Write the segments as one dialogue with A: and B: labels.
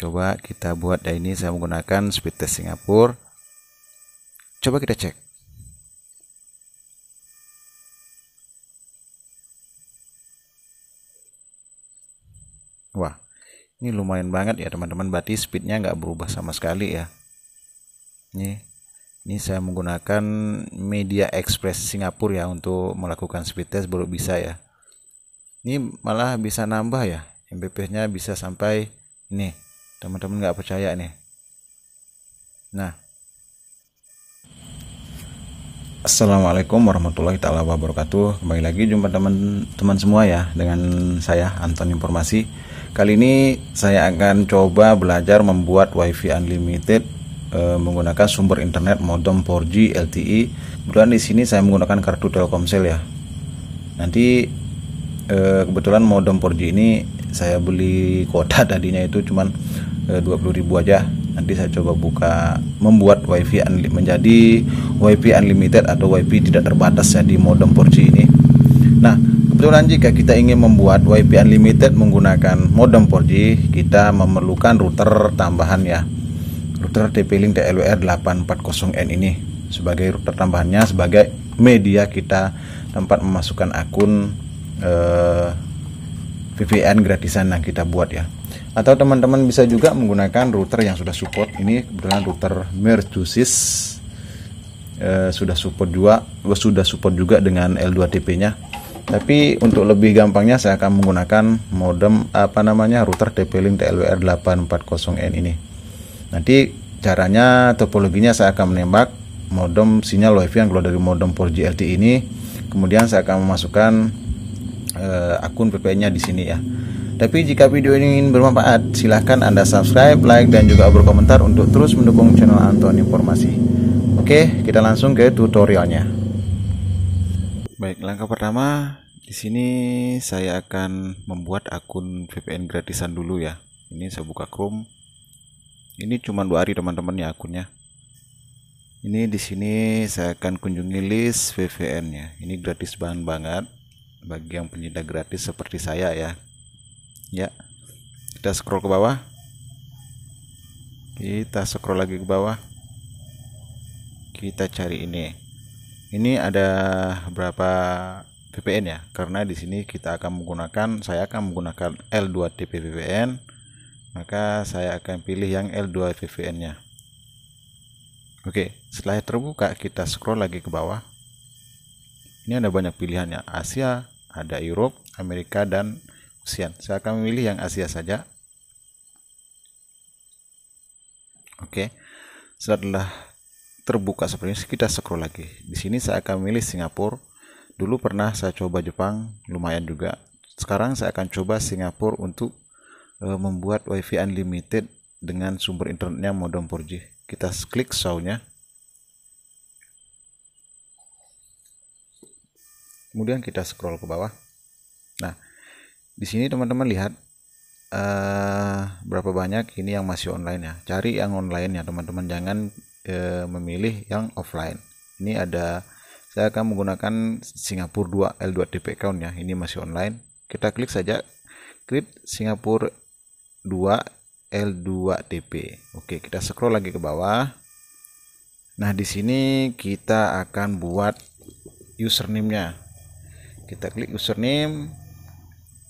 A: coba kita buat dan ini saya menggunakan speed test Singapura coba kita cek wah ini lumayan banget ya teman-teman berarti speednya nggak berubah sama sekali ya ini ini saya menggunakan media express Singapura ya untuk melakukan speed test baru bisa ya ini malah bisa nambah ya MPP nya bisa sampai ini teman-teman nggak percaya nih nah Assalamualaikum warahmatullahi taala wabarakatuh. Kembali lagi jumpa teman-teman semua ya dengan saya Anton Informasi. Kali ini saya akan coba belajar membuat WiFi unlimited eh, menggunakan sumber internet modem 4G LTE. Kebetulan di sini saya menggunakan kartu Telkomsel ya. Nanti eh, kebetulan modem 4G ini saya beli kuota tadinya itu cuman 20 eh, ribu aja nanti saya coba buka membuat wifi unlimited menjadi wifi unlimited atau wifi tidak terbatas ya di modem 4G ini nah kebetulan jika kita ingin membuat wifi unlimited menggunakan modem 4G kita memerlukan router tambahan ya router TP-Link TLWR 840N ini sebagai router tambahannya sebagai media kita tempat memasukkan akun eh, VPN gratisan yang kita buat ya atau teman-teman bisa juga menggunakan router yang sudah support ini kebetulan router Mercusis eh, sudah support juga eh, sudah support juga dengan L2TP nya tapi untuk lebih gampangnya saya akan menggunakan modem apa namanya router TP-Link TLWR840N ini nanti caranya topologinya saya akan menembak modem sinyal wifi yang keluar dari modem 4G LTE ini kemudian saya akan memasukkan eh, akun VPN nya di sini ya tapi jika video ini bermanfaat, silahkan Anda subscribe, like, dan juga berkomentar untuk terus mendukung channel Anton Informasi. Oke, kita langsung ke tutorialnya. Baik, langkah pertama di sini saya akan membuat akun VPN gratisan dulu ya. Ini saya buka Chrome. Ini cuma dua hari teman-teman ya akunnya. Ini di sini saya akan kunjungi list VPN-nya. Ini gratis banget banget bagi yang penyedia gratis seperti saya ya ya kita scroll ke bawah kita scroll lagi ke bawah kita cari ini ini ada berapa VPN ya karena di sini kita akan menggunakan saya akan menggunakan L2TP VPN maka saya akan pilih yang L2 VPN nya Oke setelah terbuka kita scroll lagi ke bawah ini ada banyak pilihannya Asia ada Europe Amerika dan saya akan memilih yang Asia saja. Oke. Setelah terbuka seperti ini, kita scroll lagi. Di sini saya akan memilih Singapura. Dulu pernah saya coba Jepang, lumayan juga. Sekarang saya akan coba Singapura untuk e, membuat WiFi unlimited dengan sumber internetnya modem 4G. Kita klik show-nya. Kemudian kita scroll ke bawah. Nah, di sini teman-teman lihat uh, berapa banyak ini yang masih online ya cari yang online ya teman-teman jangan uh, memilih yang offline ini ada saya akan menggunakan Singapura 2 l 2 DP account ya ini masih online kita klik saja create Singapura 2 l 2 DP oke kita scroll lagi ke bawah nah di sini kita akan buat username nya kita klik username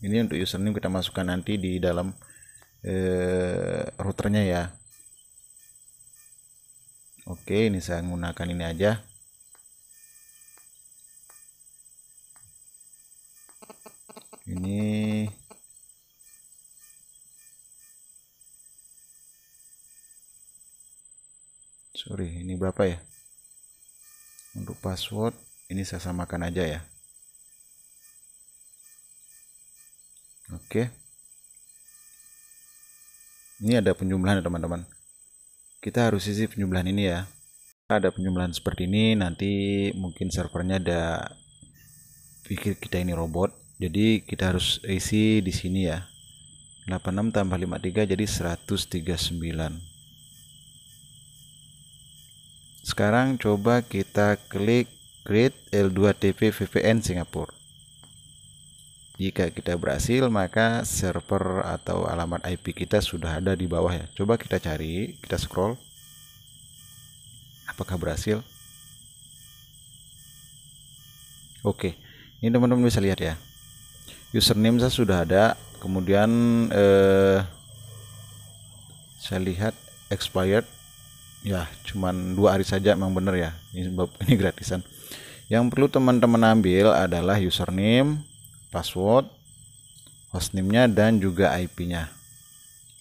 A: ini untuk username kita masukkan nanti di dalam eh, routernya ya oke ini saya menggunakan ini aja ini sorry ini berapa ya untuk password ini saya samakan aja ya Oke. Ini ada penjumlahan ya teman-teman. Kita harus isi penjumlahan ini ya. Ada penjumlahan seperti ini nanti mungkin servernya ada pikir kita ini robot. Jadi kita harus isi di sini ya. 86 tambah 53 jadi 139 sekarang coba kita klik create L2TP VPN Singapura jika kita berhasil, maka server atau alamat IP kita sudah ada di bawah ya. Coba kita cari, kita scroll. Apakah berhasil? Oke, ini teman-teman bisa lihat ya. Username saya sudah ada, kemudian eh, saya lihat expired. Ya, cuman dua hari saja memang benar ya. Ini ini gratisan. Yang perlu teman-teman ambil adalah username, password, hostname-nya dan juga IP-nya.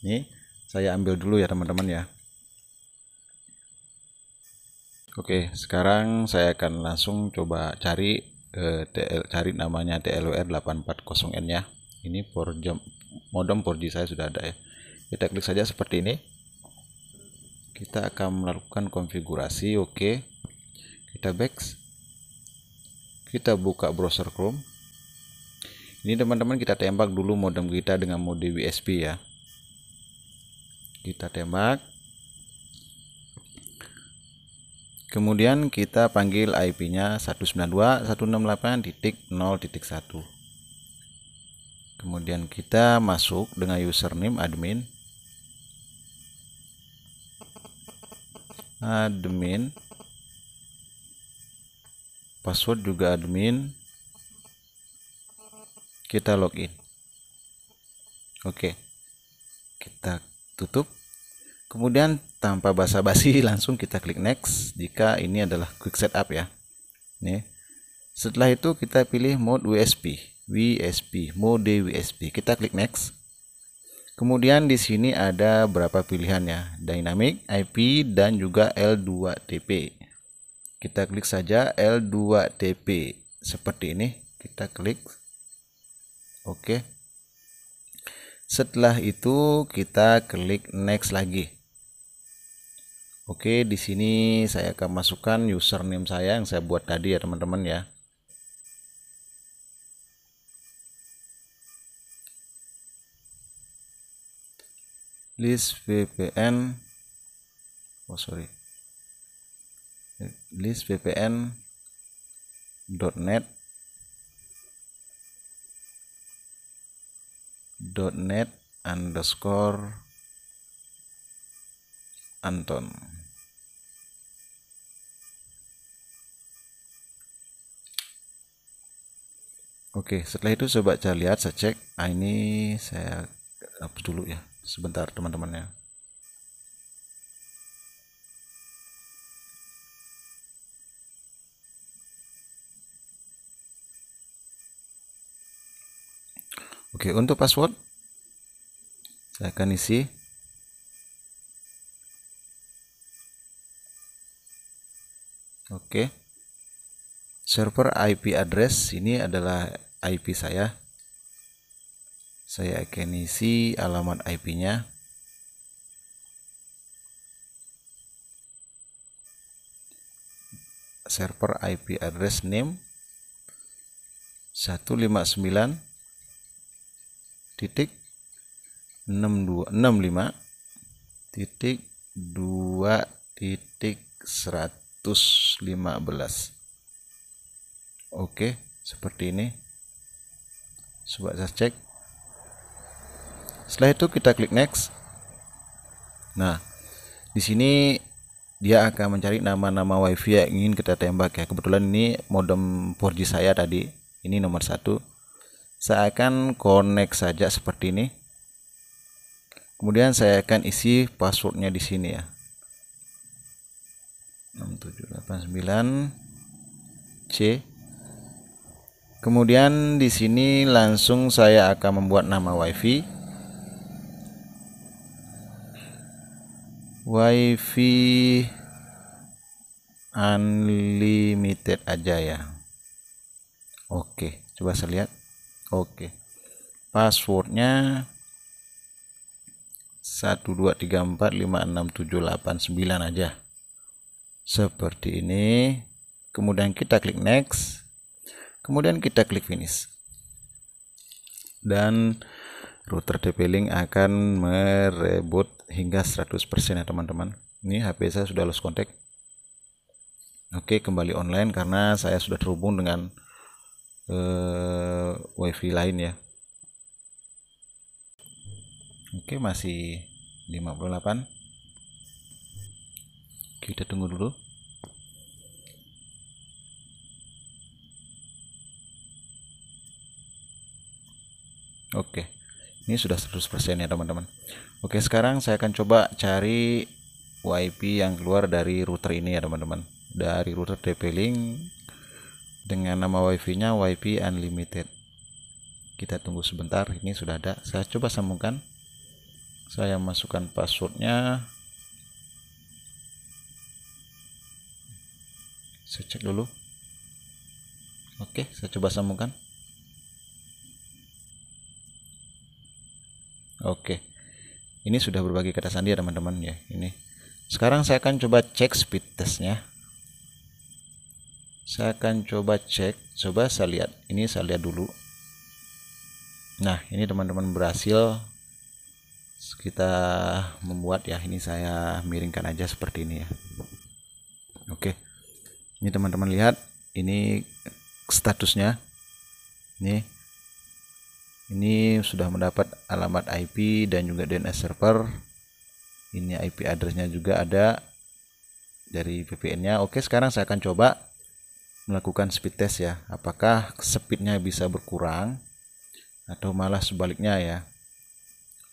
A: Ini saya ambil dulu ya teman-teman ya. Oke, sekarang saya akan langsung coba cari eh, TL, cari namanya TLWR 840N ya. Ini for jam, modem 4G saya sudah ada ya. Kita klik saja seperti ini. Kita akan melakukan konfigurasi. Oke. Kita back. Kita buka browser Chrome ini teman-teman kita tembak dulu modem kita dengan mode USB ya kita tembak kemudian kita panggil IP nya 192.168.0.1 kemudian kita masuk dengan username admin admin password juga admin kita login oke kita tutup kemudian tanpa basa-basi langsung kita klik next jika ini adalah quick setup ya ini setelah itu kita pilih mode USB, WSP mode WSP kita klik next kemudian di sini ada berapa pilihannya dynamic IP dan juga L2TP kita klik saja L2TP seperti ini kita klik Oke. Setelah itu kita klik next lagi. Oke, di sini saya akan masukkan username saya yang saya buat tadi ya teman-teman ya. list VPN oh sorry list VPN .net .net underscore Anton Oke setelah itu coba saya lihat saya cek nah, ini saya hapus dulu ya sebentar teman-teman ya Oke, untuk password saya akan isi Oke. Server IP address ini adalah IP saya. Saya akan isi alamat IP-nya. Server IP address name 159 titik 62 65 titik 2 titik 115 oke seperti ini coba saya cek setelah itu kita klik next nah di sini dia akan mencari nama-nama wifi yang ingin kita tembak ya kebetulan ini modem 4G saya tadi ini nomor satu saya akan connect saja seperti ini kemudian saya akan isi passwordnya di sini ya 6789 C kemudian di sini langsung saya akan membuat nama wifi wifi unlimited aja ya oke coba saya lihat oke passwordnya 123456789 aja seperti ini kemudian kita klik next kemudian kita klik finish dan router TP Link akan mereboot hingga 100% ya teman-teman ini HP saya sudah lost contact oke kembali online karena saya sudah terhubung dengan uh, wifi lain ya oke masih 58 kita tunggu dulu oke ini sudah 100% ya teman-teman oke sekarang saya akan coba cari WiFi yang keluar dari router ini ya teman-teman dari router TP-Link dengan nama wifi-nya wifi unlimited kita tunggu sebentar ini sudah ada saya coba sambungkan saya masukkan passwordnya saya cek dulu oke saya coba sambungkan oke ini sudah berbagi kata sandi ya teman-teman ya ini sekarang saya akan coba cek speed testnya saya akan coba cek coba saya lihat ini saya lihat dulu nah ini teman-teman berhasil kita membuat ya ini saya miringkan aja seperti ini ya oke ini teman-teman lihat ini statusnya ini ini sudah mendapat alamat IP dan juga DNS server ini IP addressnya juga ada dari VPN nya oke sekarang saya akan coba melakukan speed test ya apakah speednya bisa berkurang atau malah sebaliknya ya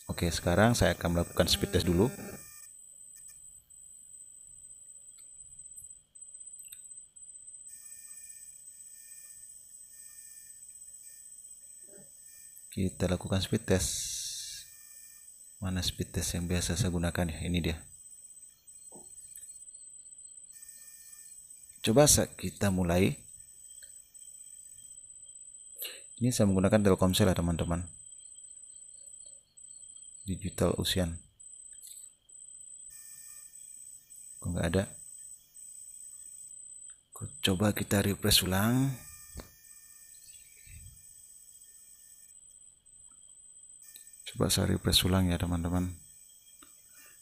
A: oke sekarang saya akan melakukan speed test dulu kita lakukan speed test mana speed test yang biasa saya gunakan ya ini dia Coba kita mulai. Ini saya menggunakan Telkomsel ya teman-teman. Digital usian. Kok nggak ada? Kok Coba kita refresh ulang. Coba saya refresh ulang ya teman-teman.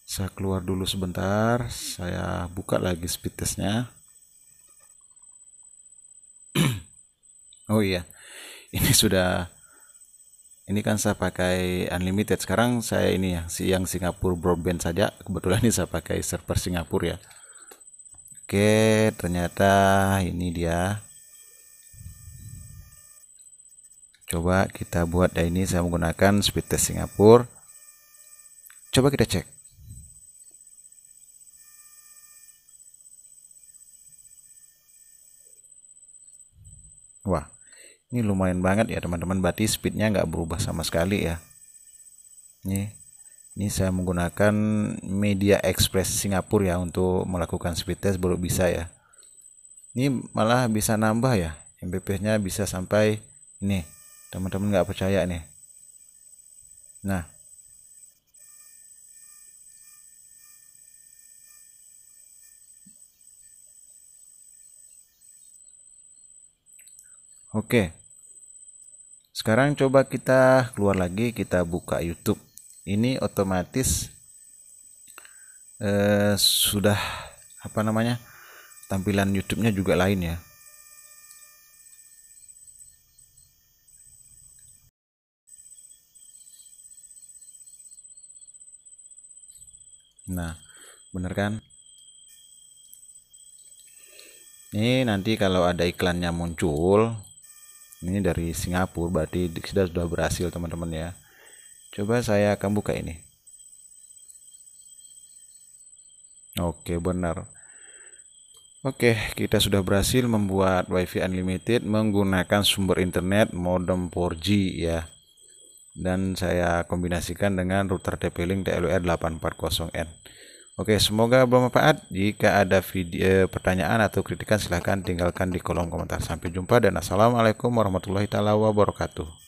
A: Saya keluar dulu sebentar. Saya buka lagi speed testnya. Oh iya, ini sudah ini kan saya pakai unlimited sekarang saya ini ya si Singapura broadband saja kebetulan ini saya pakai server Singapura ya oke ternyata ini dia coba kita buat ya ini saya menggunakan speed test Singapura coba kita cek ini lumayan banget ya teman-teman berarti speednya nggak berubah sama sekali ya ini ini saya menggunakan media express Singapura ya untuk melakukan speed test baru bisa ya ini malah bisa nambah ya MPPS nya bisa sampai ini teman-teman nggak percaya nih nah Oke. Sekarang coba kita keluar lagi, kita buka YouTube. Ini otomatis eh, sudah apa namanya? Tampilan YouTube-nya juga lain ya. Nah, bener kan? Ini nanti kalau ada iklannya muncul, ini dari Singapura berarti sudah sudah berhasil teman-teman ya coba saya akan buka ini oke benar Oke, kita sudah berhasil membuat WiFi unlimited menggunakan sumber internet modem 4G ya. Dan saya kombinasikan dengan router TP-Link TLUR 840N. Oke, semoga bermanfaat. Jika ada video eh, pertanyaan atau kritikan silahkan tinggalkan di kolom komentar. Sampai jumpa dan assalamualaikum warahmatullahi taala wabarakatuh.